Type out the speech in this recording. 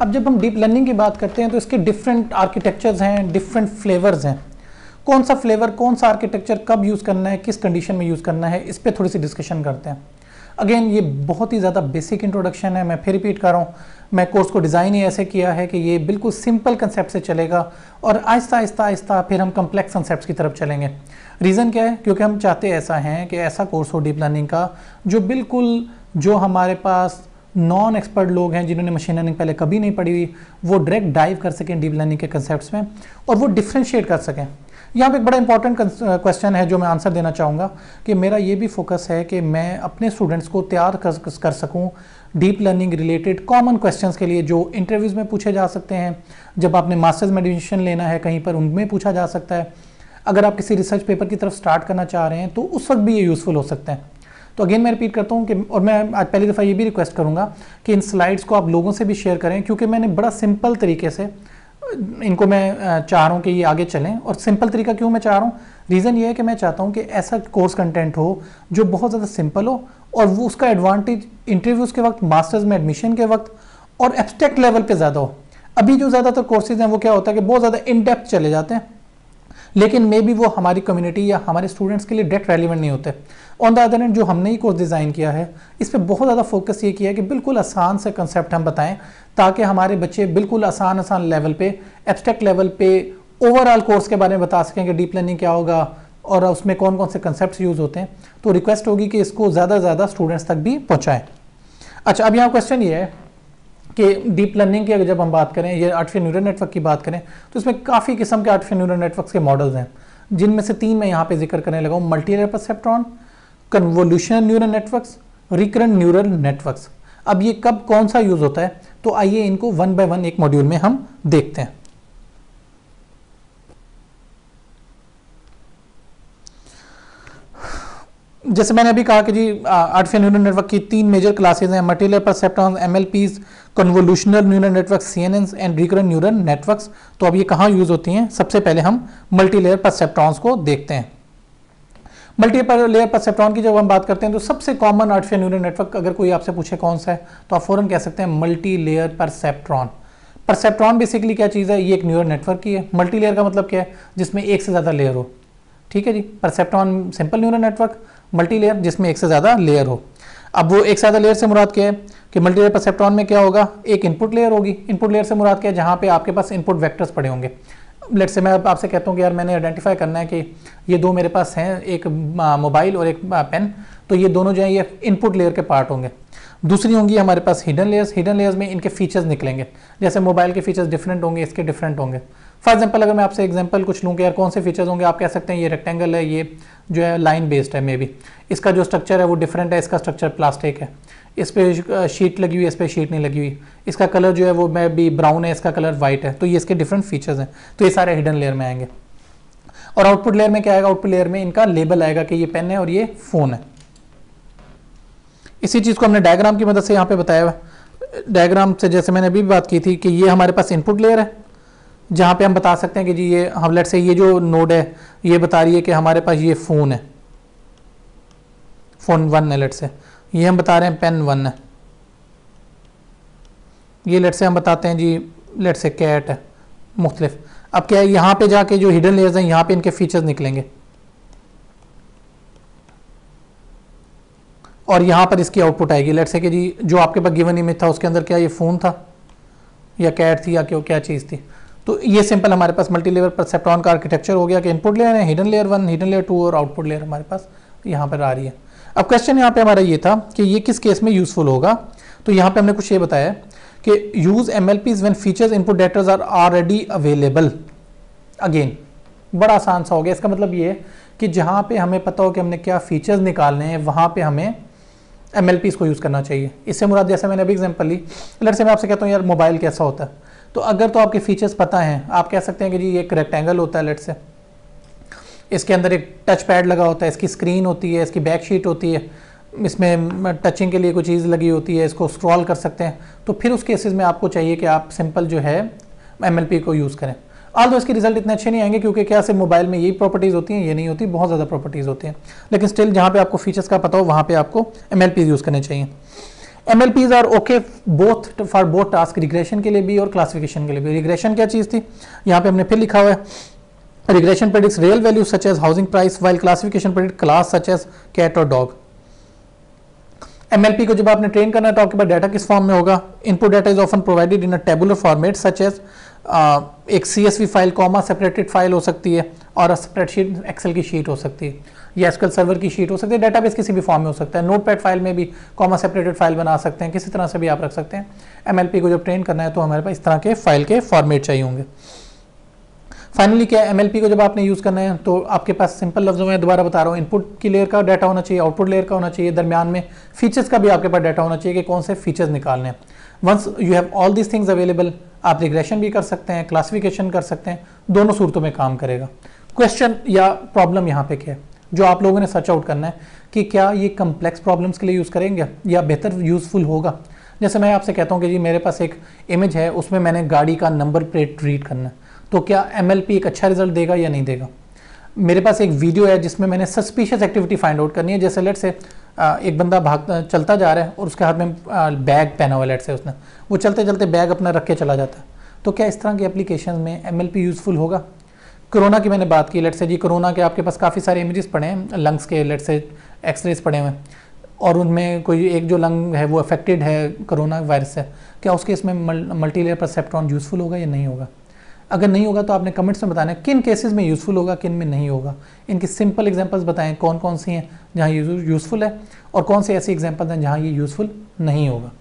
अब जब हम डीप लर्निंग की बात करते हैं तो इसके डिफरेंट आर्किटेक्चर्स हैं डिफरेंट फ्लेवर्स हैं कौन सा फ्लेवर कौन सा आर्किटेक्चर कब यूज़ करना है किस कंडीशन में यूज़ करना है इस पर थोड़ी सी डिस्कशन करते हैं अगेन ये बहुत ही ज़्यादा बेसिक इंट्रोडक्शन है मैं फिर रिपीट कर रहा हूँ मैं कोर्स को डिज़ाइन ही ऐसे किया है कि ये बिल्कुल सिंपल कंसेप्ट से चलेगा और आहिस्ता आहिस्ता आहिस्ता फिर हम कम्प्लेक्स कंसेप्ट की तरफ चलेंगे रीज़न क्या है क्योंकि हम चाहते ऐसा हैं कि ऐसा कोर्स हो डीप लर्निंग का जो बिल्कुल जो हमारे पास नॉन एक्सपर्ट लोग हैं जिन्होंने मशीन लर्निंग पहले कभी नहीं पढ़ी हुई वो डायरेक्ट डाइव कर सकें डीप लर्निंग के कंसेप्ट में और वो डिफ्रेंशिएट कर सकें यहाँ पे एक बड़ा इंपॉर्टेंट क्वेश्चन है जो मैं आंसर देना चाहूँगा कि मेरा ये भी फोकस है कि मैं अपने स्टूडेंट्स को तैयार कर, कर सकूँ deep learning related common questions के लिए जो इंटरव्यूज़ में पूछे जा सकते हैं जब आपने मास्टर्स में एडमिशन लेना है कहीं पर उनमें पूछा जा सकता है अगर आप किसी रिसर्च पेपर की तरफ स्टार्ट करना चाह रहे हैं तो उस वक्त भी ये यूज़फुल हो सकते हैं तो अगेन मैं रिपीट करता हूँ कि और मैं आज पहली दफ़ा ये भी रिक्वेस्ट करूँगा कि इन स्लाइड्स को आप लोगों से भी शेयर करें क्योंकि मैंने बड़ा सिंपल तरीके से इनको मैं चाह रहा हूँ कि ये आगे चलें और सिंपल तरीका क्यों मैं चाह रहा हूँ रीज़न ये है कि मैं चाहता हूँ कि ऐसा कोर्स कंटेंट हो जो बहुत ज़्यादा सिंपल हो और वो उसका एडवांटेज इंटरव्यूज़ के वक्त मास्टर्स में एडमिशन के वक्त और एब्स्ट्रैक्ट लेवल पे ज़्यादा हो अभी जो ज़्यादातर कोर्सेज हैं वो क्या होता है कि बहुत ज़्यादा इन डेप्थ चले जाते हैं लेकिन मे बी वो हमारी कम्युनिटी या हमारे स्टूडेंट्स के लिए डायरेक्ट रेलिवेंट नहीं होते ऑन द अदर एंड जो हमने ही कोर्स डिज़ाइन किया है इस पर बहुत ज़्यादा फोकस ये किया है कि बिल्कुल आसान से कंसेप्ट हम बताएं ताकि हमारे बच्चे बिल्कुल आसान आसान लेवल पे एब्स्ट्रैक्ट लेवल पे ओवरऑल कोर्स के बारे में बता सकें कि डीप लर्निंग क्या होगा और उसमें कौन कौन से कंसेप्ट यूज़ होते हैं तो रिक्वेस्ट होगी कि इसको ज़्यादा से ज़्यादा स्टूडेंट्स तक भी पहुँचाएँ अच्छा अब यहाँ क्वेश्चन ये है कि डीप लर्निंग की अगर जब हम बात करें या आर्टिफिशियल न्यूरल नेटवर्क की बात करें तो इसमें काफ़ी किस्म के आर्टिफिशियल न्यूरल नेटवर्क्स के मॉडल्स हैं जिनमें से तीन मैं यहाँ पे जिक्र करने लगा हूँ multi perceptron convolution neural networks recurrent neural networks अब ये कब कौन सा यूज़ होता है तो आइए इनको वन बाय वन एक मॉड्यूल में हम देखते हैं जैसे मैंने अभी कहा कि जी आर्टिफिशियल न्यूरल नेटवर्क की तीन मेजर क्लासेस हैं multilayer perceptron M L Ps convolutional neural network C N Ns and recurrent neural networks तो अब ये कहाँ यूज़ होती हैं सबसे पहले हम मल्टीलेयर परसेप्टॉन्स को देखते हैं मल्टीपल लेयर परसेप्टॉन की जब हम बात करते हैं तो सबसे कॉमन आर्टिफियल न्यूरल नेटवर्क अगर कोई आपसे पूछे कौन सा है तो आप फ़ौरन कह सकते हैं multi layer perceptron perceptron basically क्या चीज़ है ये एक न्यूरल नेटवर्क ही है मल्टी लेयर का मतलब क्या है जिसमें एक से ज़्यादा लेयर हो ठीक है जी perceptron simple neural network multi layer जिसमें एक से ज़्यादा लेयर हो अब वो एक से ज़्यादा लेयर से मुराद क्या है कि मल्टी लेयर परसेप्टॉन में क्या होगा एक इनपुट लेयर होगी इनपुट लेयर से मुराद क्या है जहाँ पे आपके पास इनपुट वेक्टर्स पड़े होंगे लेट से मैं आपसे कहता हूँ कि यार मैंने आइडेंटिफाई करना है कि ये दो मेरे पास हैं एक मोबाइल और एक पेन तो ये दोनों जो है ये इनपुट लेयर के पार्ट होंगे दूसरी होंगी हमारे पास हिडन लेयर्स हिडन लेयर्स में इनके फीचर्स निकलेंगे जैसे मोबाइल के फीचर्स डिफरेंट होंगे इसके डिफरेंट होंगे फॉर एग्जाम्पल अगर मैं आपसे एग्जाम्पल कुछ लूँ कि यार कौन से फीचर्स होंगे आप कह सकते हैं ये रेक्टेंगल है ये जो है लाइन बेस्ड है मे बी इसका जो स्ट्रक्चर है वो डिफरेंट है इसका स्ट्रक्चर प्लास्टिक है इस पर शीट लगी हुई है इस पर शीट नहीं लगी हुई इसका कलर जो है वो मे बी ब्राउन है इसका कलर वाइट है तो ये इसके डिफरेंट फीचर्स हैं तो ये सारे हिडन लेयर में आएंगे और आउटपुट लेयर में क्या आएगा आउटपुट लेयर में इनका लेबल आएगा कि ये पेन है और ये फ़ोन है इसी चीज़ को हमने डायग्राम की मदद से यहाँ पे बताया हुआ डायग्राम से जैसे मैंने अभी बात की थी कि ये हमारे पास इनपुट लेयर है जहाँ पे हम बता सकते हैं कि जी ये हम लेट से ये जो नोड है ये बता रही है कि हमारे पास ये फ़ोन है फ़ोन वन है लेट से ये हम बता रहे हैं पेन वन है ये लेट से हम बताते हैं जी लेट से कैट है मुख्तलिफ अब क्या है यहाँ पे जाके जो हिडन लेयर्स हैं यहाँ पे इनके फीचर्स निकलेंगे और यहाँ पर इसकी आउटपुट आएगी लेट से कि जी जो आपके पास गिवन इमेज था उसके अंदर क्या ये फ़ोन था या कैट थी या क्यों क्या चीज़ थी तो ये सिंपल हमारे पास मल्टी पर सेप्टॉन का आर्किटेक्चर हो गया कि इनपुट लेयर है hidden layer one hidden layer two और आउटपुट लेयर हमारे पास यहाँ पर आ रही है अब क्वेश्चन यहाँ पे हमारा ये था कि ये किस केस में यूजफुल होगा तो यहाँ पे हमने कुछ ये बताया कि use M L Ps when features input डेटर्स आर ऑलरेडी अवेलेबल अगेन बड़ा आसान सा हो गया इसका मतलब ये है कि जहाँ पे हमें पता हो कि हमने क्या फीचर्स निकालने हैं वहाँ पे हमें एम एल पीज को यूज़ करना चाहिए इससे मुराद जैसे मैंने अभी एग्जाम्पल ली लट से मैं आपसे कहता हूँ यार मोबाइल कैसा होता है तो अगर तो आपके फीचर्स पता हैं आप कह सकते हैं कि जी एक रेक्टेंगल होता है लेट से इसके अंदर एक टच पैड लगा होता है इसकी स्क्रीन होती है इसकी बैक शीट होती है इसमें टचिंग के लिए कोई चीज़ लगी होती है इसको स्क्रॉल कर सकते हैं तो फिर उस केसेस में आपको चाहिए कि आप सिंपल जो है एम को यूज़ करें आल तो इसके रिजल्ट इतने अच्छे नहीं आएंगे क्योंकि क्या सिर्फ मोबाइल में यही प्रॉपर्टीज़ होती हैं ये नहीं होती बहुत ज़्यादा प्रॉपर्टीज़ होती हैं लेकिन स्टिल जहाँ पे आपको फीचर्स का पता हो वहाँ पे आपको एम यूज़ करने चाहिए M are okay both for both task regression के लिए भी और क्लासिफिकेशन के लिए भी रिग्रेशन क्या चीज़ थी यहाँ पे हमने फिर लिखा हुआ है regression predicts real value such as housing price while classification predict class such as cat और डॉग एमएलपी को जब आपने ट्रेन करना है तो आपके पास डाटा किस फॉर्म में होगा input data is often provided in a tabular format such as एक C file comma separated file हो सकती है और स्प्रेडशीट एक्सेल की शीट हो सकती है या एसक्यूएल सर्वर की शीट हो सकती है डेटाबेस किसी भी फॉर्म में हो सकता है पैड फाइल में भी कॉमा सेपरेटेड फाइल बना सकते हैं किसी तरह से भी आप रख सकते हैं एम को जब ट्रेन करना है तो हमारे पास इस तरह के फाइल के फॉर्मेट चाहिए होंगे फाइनली क्या एम को जब आपने यूज़ करना है तो आपके पास सिंपल लफ्ज़ों में दोबारा बता रहा हूँ इनपुट की लेयर का डाटा होना चाहिए आउटपुट लेयर का होना चाहिए दरमियान में फीचर्स का भी आपके पास डाटा होना चाहिए कि कौन से फीचर्स निकालने हैं once you have all this things available आप रिग्रेशन भी कर सकते हैं क्लासिफिकेशन कर सकते हैं दोनों सूरतों में काम करेगा क्वेश्चन या प्रॉब्लम यहाँ पे क्या है जो आप लोगों ने सर्च आउट करना है कि क्या ये कम्प्लेक्स प्रॉब्लम्स के लिए यूज़ करेंगे या बेहतर यूज़फुल होगा जैसे मैं आपसे कहता हूँ कि जी मेरे पास एक इमेज है उसमें मैंने गाड़ी का नंबर प्लेट रीड करना है तो क्या एम एक अच्छा रिजल्ट देगा या नहीं देगा मेरे पास एक वीडियो है जिसमें मैंने सस्पिशियस एक्टिविटी फाइंड आउट करनी है जैसे लेट से एक बंदा भागता चलता जा रहा है और उसके हाथ में बैग पहना हुआ लेट से उसने वो चलते चलते बैग अपना रख के चला जाता है तो क्या इस तरह की एप्लीकेशन में एम यूज़फुल होगा कोरोना की मैंने बात की लेट से जी कोरोना के आपके पास काफ़ी सारे इमेजेस पड़े हैं लंग्स के लेट से एक्सरेज पड़े हुए हैं और उनमें कोई एक जो लंग है वो अफेक्टेड है कोरोना वायरस से क्या उसके इसमें मल्टीलेयर लेयर परसेप्ट्रॉन यूज़फुल होगा या नहीं होगा अगर नहीं होगा तो आपने कमेंट्स में बताना किन केसेस में यूज़फुल होगा किन में नहीं होगा इनकी सिंपल एग्जांपल्स बताएं कौन कौन सी हैं जहाँ यूज़फुल है और कौन सी ऐसी एग्जांपल्स हैं जहाँ ये यूज़फुल नहीं होगा